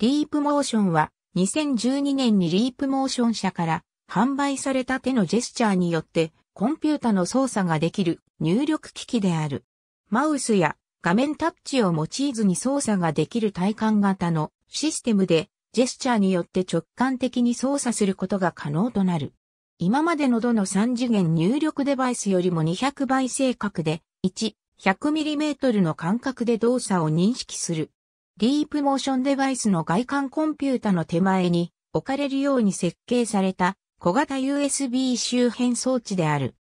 リープモーションは2012年にリープモーション社から販売された手のジェスチャーによってコンピュータの操作ができる入力機器である。マウスや画面タッチを用いずに操作ができる体感型のシステムでジェスチャーによって直感的に操作することが可能となる。今までのどの3次元入力デバイスよりも200倍正確で1、100mm の間隔で動作を認識する。ディープモーションデバイスの外観コンピュータの手前に置かれるように設計された小型 USB 周辺装置である。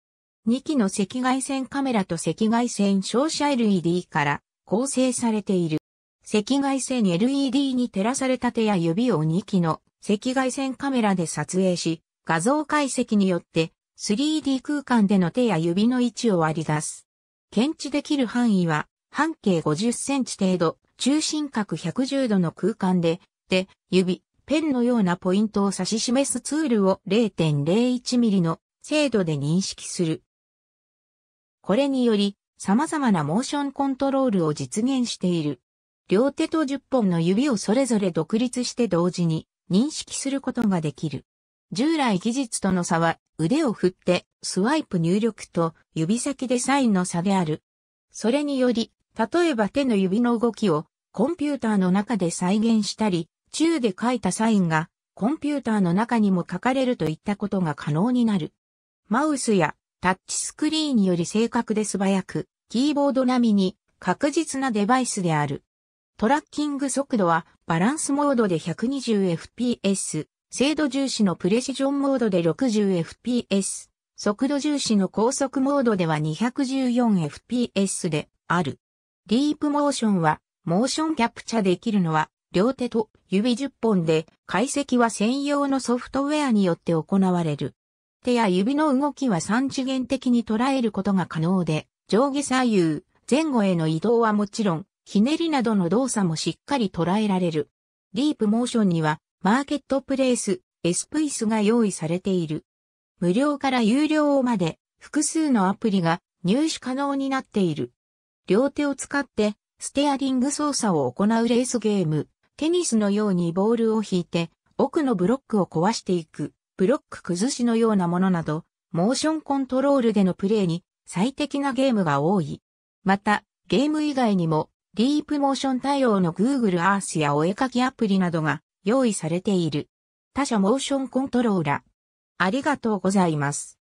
2機の赤外線カメラと赤外線照射 LED から構成されている。赤外線 LED に照らされた手や指を2機の赤外線カメラで撮影し、画像解析によって 3D 空間での手や指の位置を割り出す。検知できる範囲は半径50センチ程度、中心角110度の空間で、で、指、ペンのようなポイントを指し示すツールを0.01ミリの精度で認識する。これにより、様々なモーションコントロールを実現している。両手と10本の指をそれぞれ独立して同時に認識することができる。従来技術との差は腕を振ってスワイプ入力と指先でサインの差である。それにより例えば手の指の動きをコンピューターの中で再現したり、中で書いたサインがコンピューターの中にも書かれるといったことが可能になる。マウスやタッチスクリーンより正確で素早く、キーボード並みに確実なデバイスである。トラッキング速度はバランスモードで 120fps、精度重視のプレシジョンモードで 60fps、速度重視の高速モードでは 214fps である。ディープモーションは、モーションキャプチャできるのは、両手と指10本で、解析は専用のソフトウェアによって行われる。手や指の動きは3次元的に捉えることが可能で、上下左右、前後への移動はもちろん、ひねりなどの動作もしっかり捉えられる。ディープモーションには、マーケットプレイス、エスプイスが用意されている。無料から有料まで、複数のアプリが入手可能になっている。両手を使ってステアリング操作を行うレースゲーム、テニスのようにボールを引いて奥のブロックを壊していく、ブロック崩しのようなものなど、モーションコントロールでのプレイに最適なゲームが多い。また、ゲーム以外にも、ディープモーション対応の Google Earth やお絵かきアプリなどが用意されている。他社モーションコントローラ。ありがとうございます。